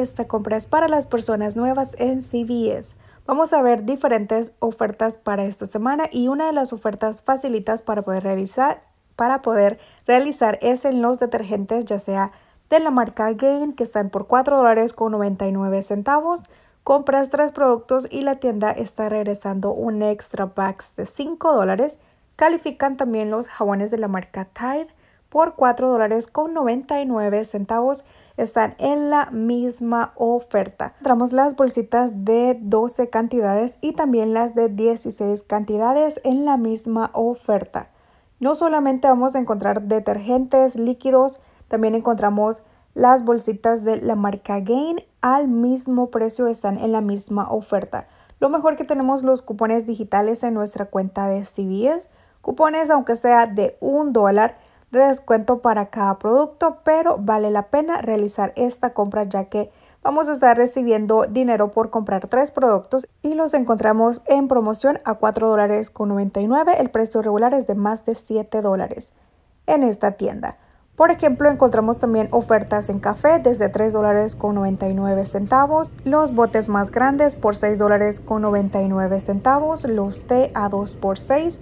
esta compra es para las personas nuevas en CVS. Vamos a ver diferentes ofertas para esta semana y una de las ofertas facilitas para poder realizar, para poder realizar es en los detergentes ya sea de la marca Gain que están por $4.99 compras tres productos y la tienda está regresando un extra packs de 5 dólares. Califican también los jabones de la marca Tide por $4.99 dólares 99 centavos están en la misma oferta. Encontramos las bolsitas de 12 cantidades y también las de 16 cantidades en la misma oferta. No solamente vamos a encontrar detergentes, líquidos, también encontramos las bolsitas de la marca Gain al mismo precio, están en la misma oferta. Lo mejor que tenemos los cupones digitales en nuestra cuenta de CVS. Cupones, aunque sea de un dólar, de descuento para cada producto, pero vale la pena realizar esta compra ya que vamos a estar recibiendo dinero por comprar tres productos y los encontramos en promoción a $4.99. El precio regular es de más de $7 en esta tienda. Por ejemplo, encontramos también ofertas en café desde $3.99, los botes más grandes por $6.99, los té a 2 por 6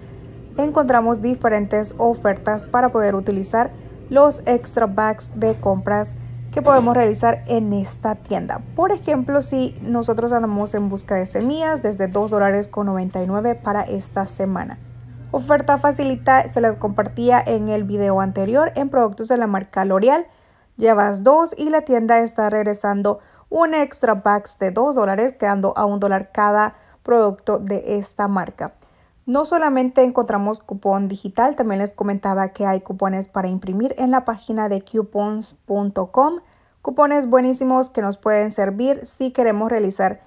encontramos diferentes ofertas para poder utilizar los extra bags de compras que podemos realizar en esta tienda. Por ejemplo, si nosotros andamos en busca de semillas desde $2.99 para esta semana. Oferta facilita se las compartía en el video anterior en productos de la marca L'Oreal. Llevas dos y la tienda está regresando un extra packs de $2 dólares, quedando a un dólar cada producto de esta marca. No solamente encontramos cupón digital, también les comentaba que hay cupones para imprimir en la página de coupons.com. Cupones buenísimos que nos pueden servir si queremos realizar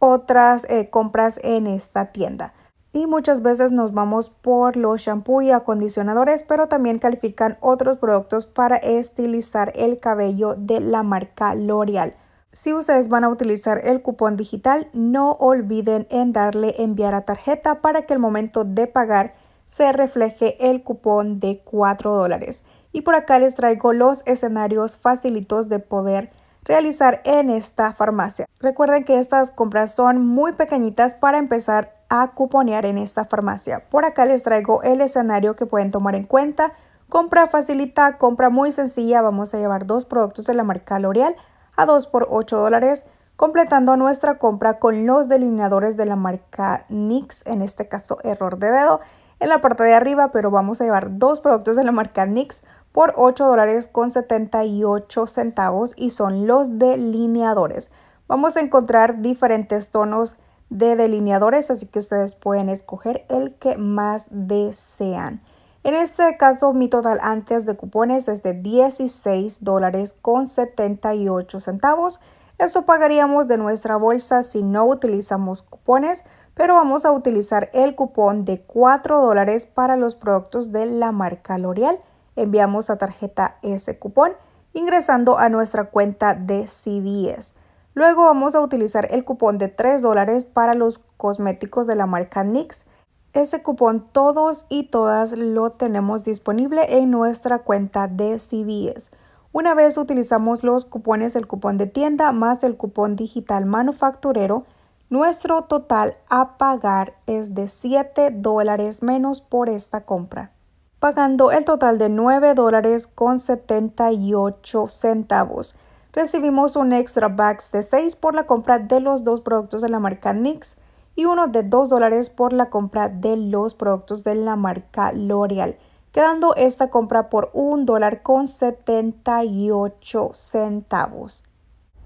otras eh, compras en esta tienda. Y muchas veces nos vamos por los shampoo y acondicionadores, pero también califican otros productos para estilizar el cabello de la marca L'Oreal. Si ustedes van a utilizar el cupón digital, no olviden en darle enviar a tarjeta para que el momento de pagar se refleje el cupón de 4 dólares. Y por acá les traigo los escenarios facilitos de poder realizar en esta farmacia. Recuerden que estas compras son muy pequeñitas para empezar a cuponear en esta farmacia. Por acá les traigo el escenario que pueden tomar en cuenta. Compra facilita, compra muy sencilla. Vamos a llevar dos productos de la marca L'Oreal a por 8 dólares, completando nuestra compra con los delineadores de la marca NYX, en este caso error de dedo, en la parte de arriba, pero vamos a llevar dos productos de la marca NYX por 8 dólares con 78 centavos y son los delineadores. Vamos a encontrar diferentes tonos de delineadores, así que ustedes pueden escoger el que más desean. En este caso, mi total antes de cupones es de 16 dólares con 78 centavos. Eso pagaríamos de nuestra bolsa si no utilizamos cupones, pero vamos a utilizar el cupón de 4 dólares para los productos de la marca L'Oreal. Enviamos a tarjeta ese cupón ingresando a nuestra cuenta de CVS. Luego vamos a utilizar el cupón de 3 dólares para los cosméticos de la marca NYX ese cupón todos y todas lo tenemos disponible en nuestra cuenta de CVS. Una vez utilizamos los cupones, el cupón de tienda más el cupón digital manufacturero, nuestro total a pagar es de 7 dólares menos por esta compra, pagando el total de 9 dólares con 78 centavos. Recibimos un extra bag de 6 por la compra de los dos productos de la marca NYX y uno de 2 dólares por la compra de los productos de la marca L'Oreal, quedando esta compra por un dólar con 78 centavos.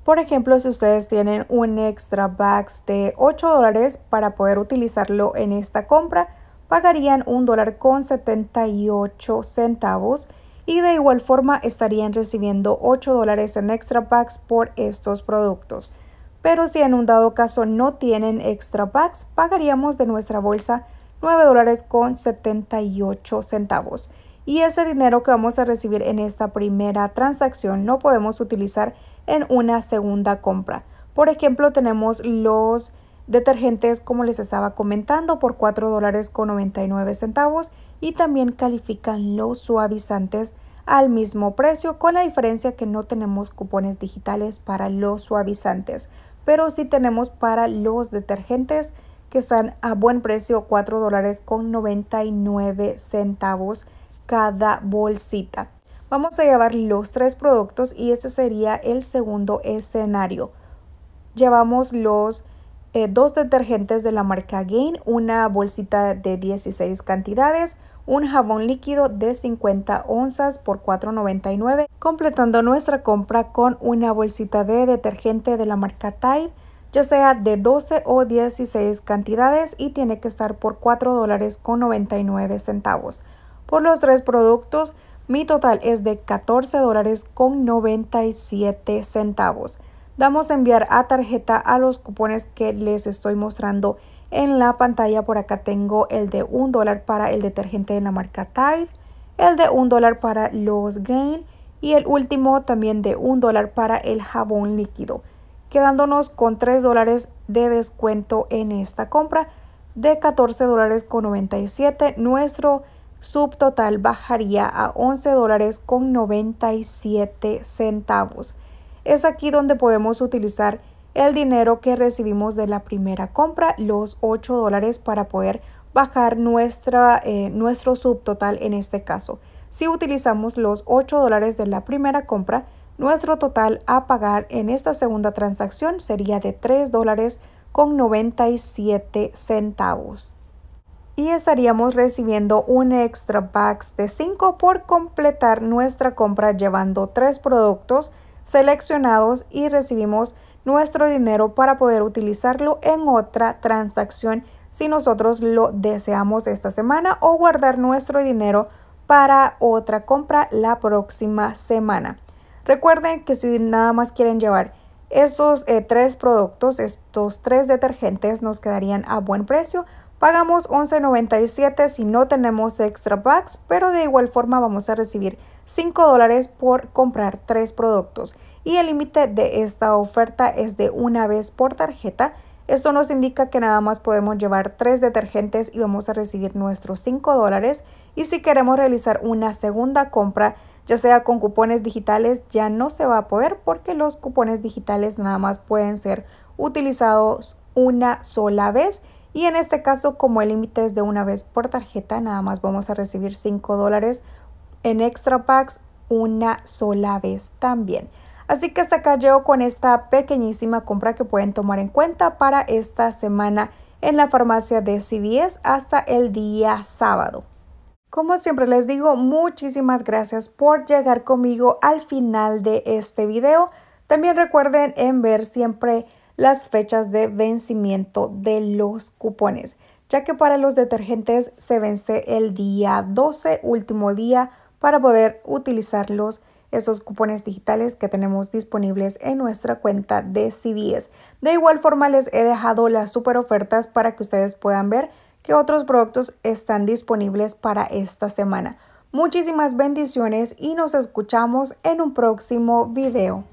Por ejemplo, si ustedes tienen un extra bags de 8 dólares para poder utilizarlo en esta compra, pagarían un dólar con 78 centavos y de igual forma estarían recibiendo 8 dólares en extra packs por estos productos pero si en un dado caso no tienen extra packs, pagaríamos de nuestra bolsa 9 dólares con 78 centavos. Y ese dinero que vamos a recibir en esta primera transacción no podemos utilizar en una segunda compra. Por ejemplo, tenemos los detergentes como les estaba comentando por $4.99 dólares con 99 centavos y también califican los suavizantes al mismo precio con la diferencia que no tenemos cupones digitales para los suavizantes pero sí tenemos para los detergentes que están a buen precio, $4.99 dólares con 99 centavos cada bolsita. Vamos a llevar los tres productos y este sería el segundo escenario. Llevamos los eh, dos detergentes de la marca Gain, una bolsita de 16 cantidades, un jabón líquido de 50 onzas por $4.99, completando nuestra compra con una bolsita de detergente de la marca Tide, ya sea de 12 o 16 cantidades y tiene que estar por $4.99. Por los tres productos, mi total es de $14.97. Damos a enviar a tarjeta a los cupones que les estoy mostrando en la pantalla por acá tengo el de un dólar para el detergente de la marca Tide, el de un dólar para los Gain y el último también de un dólar para el jabón líquido, quedándonos con 3 dólares de descuento en esta compra de $14.97. dólares con Nuestro subtotal bajaría a 11 dólares con 97 centavos. Es aquí donde podemos utilizar el dinero que recibimos de la primera compra, los 8 dólares para poder bajar nuestra, eh, nuestro subtotal en este caso. Si utilizamos los 8 dólares de la primera compra, nuestro total a pagar en esta segunda transacción sería de 3 dólares con 97 centavos. Y estaríamos recibiendo un extra packs de 5 por completar nuestra compra llevando 3 productos seleccionados y recibimos nuestro dinero para poder utilizarlo en otra transacción si nosotros lo deseamos esta semana o guardar nuestro dinero para otra compra la próxima semana. Recuerden que si nada más quieren llevar esos eh, tres productos, estos tres detergentes nos quedarían a buen precio. Pagamos $11.97 si no tenemos extra packs, pero de igual forma vamos a recibir 5 dólares por comprar 3 productos y el límite de esta oferta es de una vez por tarjeta. Esto nos indica que nada más podemos llevar 3 detergentes y vamos a recibir nuestros 5 dólares y si queremos realizar una segunda compra ya sea con cupones digitales ya no se va a poder porque los cupones digitales nada más pueden ser utilizados una sola vez y en este caso como el límite es de una vez por tarjeta nada más vamos a recibir 5 dólares en extra packs una sola vez también. Así que hasta acá llego con esta pequeñísima compra que pueden tomar en cuenta para esta semana en la farmacia de CVS hasta el día sábado. Como siempre les digo, muchísimas gracias por llegar conmigo al final de este video. También recuerden en ver siempre las fechas de vencimiento de los cupones, ya que para los detergentes se vence el día 12, último día para poder utilizarlos esos cupones digitales que tenemos disponibles en nuestra cuenta de CDS. De igual forma les he dejado las super ofertas para que ustedes puedan ver que otros productos están disponibles para esta semana. Muchísimas bendiciones y nos escuchamos en un próximo video.